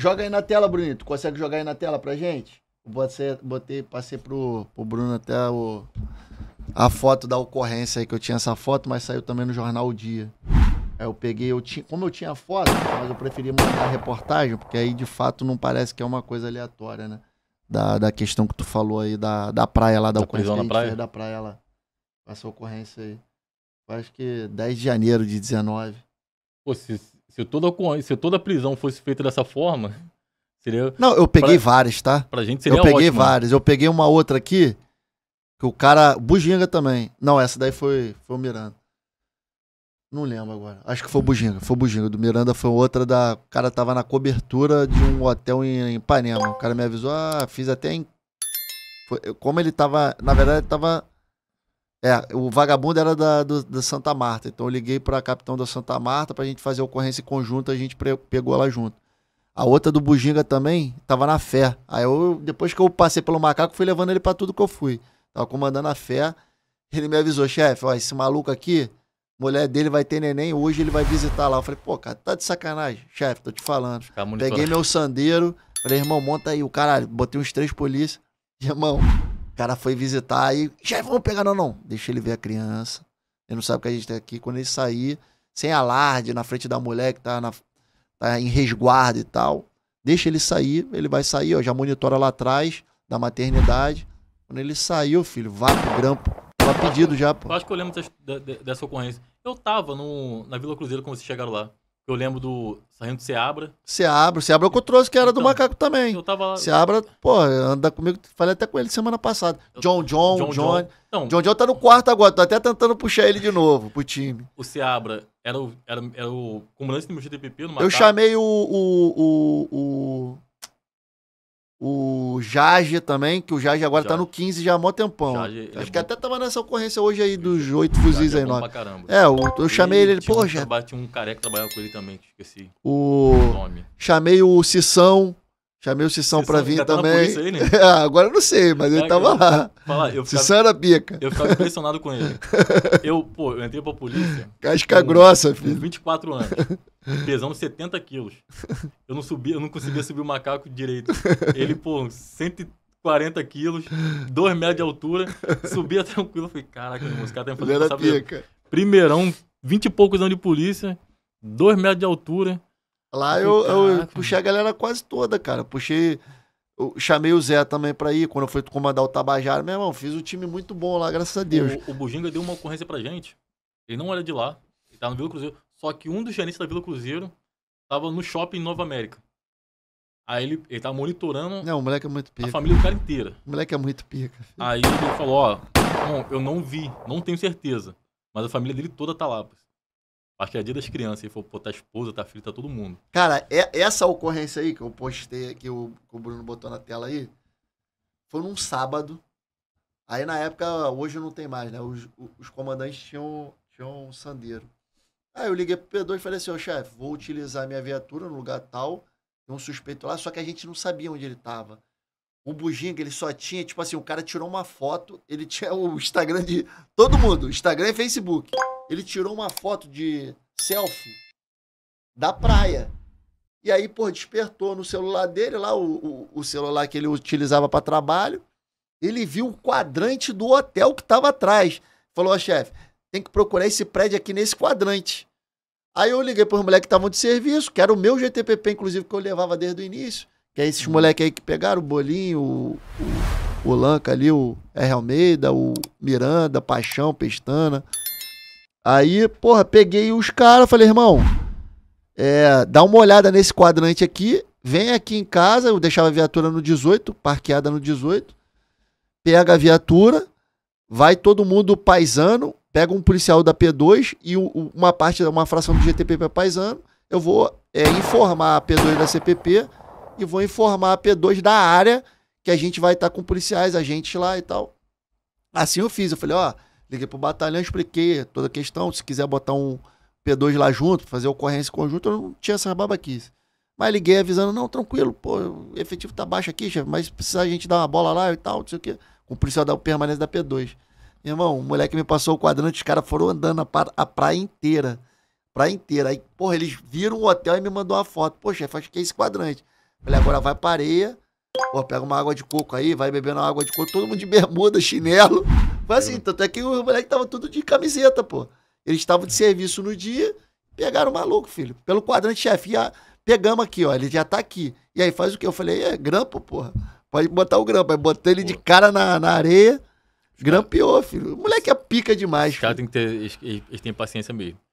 Joga aí na tela, Brunito. Consegue jogar aí na tela pra gente? Botei, botei passei pro, pro Bruno até o, a foto da ocorrência aí, que eu tinha essa foto, mas saiu também no jornal O Dia. Aí eu peguei, eu tinha, como eu tinha a foto, mas eu preferi mandar a reportagem, porque aí de fato não parece que é uma coisa aleatória, né? Da, da questão que tu falou aí da, da praia lá, da, da tá ocorrência na praia? da praia lá. Essa ocorrência aí. Acho que 10 de janeiro de 19. Pô, se, se toda, se toda prisão fosse feita dessa forma, seria. Não, eu peguei várias, tá? Pra gente seria Eu peguei né? várias. Eu peguei uma outra aqui, que o cara. Buginga também. Não, essa daí foi, foi o Miranda. Não lembro agora. Acho que foi o Buginga. Foi o Buginga. Do Miranda foi outra da. O cara tava na cobertura de um hotel em, em O cara me avisou, ah, fiz até em. Foi... Como ele tava. Na verdade, ele tava é, o vagabundo era da, do, da Santa Marta. Então eu liguei para a capitão da Santa Marta para a gente fazer a ocorrência conjunta, a gente pegou ela junto. A outra do Buginga também estava na fé. Aí eu, depois que eu passei pelo macaco, fui levando ele para tudo que eu fui. Tava comandando a fé. Ele me avisou, chefe, ó, esse maluco aqui, mulher dele vai ter neném, hoje ele vai visitar lá. Eu falei, pô, cara, tá de sacanagem. Chefe, tô te falando. Peguei meu sandeiro, falei, irmão, monta aí o caralho. Botei uns três polícias. Irmão, o cara foi visitar e já vamos pegar, não, não. Deixa ele ver a criança. Ele não sabe o que a gente tem tá aqui. Quando ele sair, sem alarde, na frente da mulher que tá, na, tá em resguardo e tal, deixa ele sair. Ele vai sair, ó, já monitora lá atrás, da maternidade. Quando ele saiu, filho, vá pro grampo. Tava tá pedido já, pô. Eu acho que eu lembro dessa, dessa ocorrência. Eu tava no, na Vila Cruzeiro quando vocês chegaram lá. Eu lembro do saindo do Seabra. Seabra, Seabra é o que eu trouxe, que era então, do macaco também. Eu tava lá. Seabra, pô, anda comigo, falei até com ele semana passada. John John, John John, John. Não. John John tá no quarto agora, tô até tentando puxar ele de novo pro time. O Seabra era o, era, era o comandante do meu GTPP no macaco. Eu chamei o. o, o, o o Jage também, que o Jage agora tá Jage. tá no 15 já há mó tempão. Jage, é Acho é que bom. até tava nessa ocorrência hoje aí dos é oito fuzis é aí, nós. É, o, eu chamei ele, ele pô, um, Tinha um careca que trabalhava com ele também, que esqueci o... o nome. Chamei o Sissão. Chamei o Sissão pra vir tá também. Aí, né? é, agora eu não sei, mas Caraca, ele tá, tava lá. Sissão era pica. Eu ficava impressionado com ele. Eu, pô, eu entrei pra polícia. Casca grossa, filho. 24 anos pesando 70 quilos. Eu não subia, eu não conseguia subir o macaco direito. Ele, pô, 140 quilos, 2 metros de altura, subia tranquilo. Eu falei, caraca, os caras estão essa sabe? Primeirão, 20 e poucos anos de polícia, 2 metros de altura. Lá eu, eu, eu puxei a galera quase toda, cara. Puxei. Eu chamei o Zé também pra ir, quando eu fui comandar o Tabajara. Meu irmão, fiz um time muito bom lá, graças a Deus. O, o deu uma ocorrência pra gente. Ele não era de lá. Ele tá no Vila Cruzeiro. Só que um dos gerentes da Vila Cruzeiro tava no shopping Nova América. Aí ele, ele tava monitorando. Não, o moleque é muito pica. A família do cara inteira. O moleque é muito pica. Aí ele falou: Ó, bom, eu não vi, não tenho certeza. Mas a família dele toda tá lá. A partir dia das crianças. Ele falou: Pô, tá a esposa, tá a filha, tá todo mundo. Cara, é, essa ocorrência aí que eu postei, que o, que o Bruno botou na tela aí, foi num sábado. Aí na época, hoje não tem mais, né? Os, os comandantes tinham, tinham um sandeiro. Aí eu liguei pro P2 e falei assim, ô oh, chefe, vou utilizar minha viatura no lugar tal, tem um suspeito lá, só que a gente não sabia onde ele tava. O Bujinga, ele só tinha, tipo assim, o cara tirou uma foto, ele tinha o Instagram de todo mundo, Instagram e Facebook. Ele tirou uma foto de selfie da praia. E aí, pô, despertou no celular dele, lá o, o, o celular que ele utilizava para trabalho. Ele viu o quadrante do hotel que tava atrás. Falou, ó, chefe, tem que procurar esse prédio aqui nesse quadrante. Aí eu liguei para os moleques que estavam de serviço, que era o meu GTPP, inclusive, que eu levava desde o início. Que é esses uhum. moleques aí que pegaram o Bolinho, o, o, o Lanca ali, o R. Almeida, o Miranda, Paixão, Pestana. Aí, porra, peguei os caras, falei, irmão, é, dá uma olhada nesse quadrante aqui, vem aqui em casa, eu deixava a viatura no 18, parqueada no 18, pega a viatura, vai todo mundo paisano, pega um policial da P2 e o, uma parte, uma fração do GTP paisano, eu vou é, informar a P2 da CPP e vou informar a P2 da área que a gente vai estar tá com policiais, agentes lá e tal. Assim eu fiz, eu falei, ó, liguei pro batalhão, expliquei toda a questão, se quiser botar um P2 lá junto, fazer ocorrência conjunta, eu não tinha essa babaquice. Mas liguei avisando, não, tranquilo, pô, o efetivo tá baixo aqui, chefe, mas precisa a gente dar uma bola lá e tal, não sei o quê. o policial da permanência da P2. Irmão, o moleque me passou o quadrante, os caras foram andando a, a praia inteira. Praia inteira. Aí, porra, eles viram o hotel e me mandou uma foto. Pô, chefe, é, acho que é esse quadrante. Falei, agora vai pra areia. Pô, pega uma água de coco aí, vai bebendo água de coco. Todo mundo de bermuda, chinelo. Foi assim, tanto é que o moleque tava tudo de camiseta, pô. Eles estavam de serviço no dia, pegaram o maluco, filho. Pelo quadrante, chefe. Pegamos aqui, ó, ele já tá aqui. E aí, faz o quê? Eu falei, é grampo, porra. Pode botar o grampo. Aí botei ele de cara na, na areia. Grampeou, filho. O moleque é pica demais. Os caras têm que ter. Eles, eles têm paciência mesmo.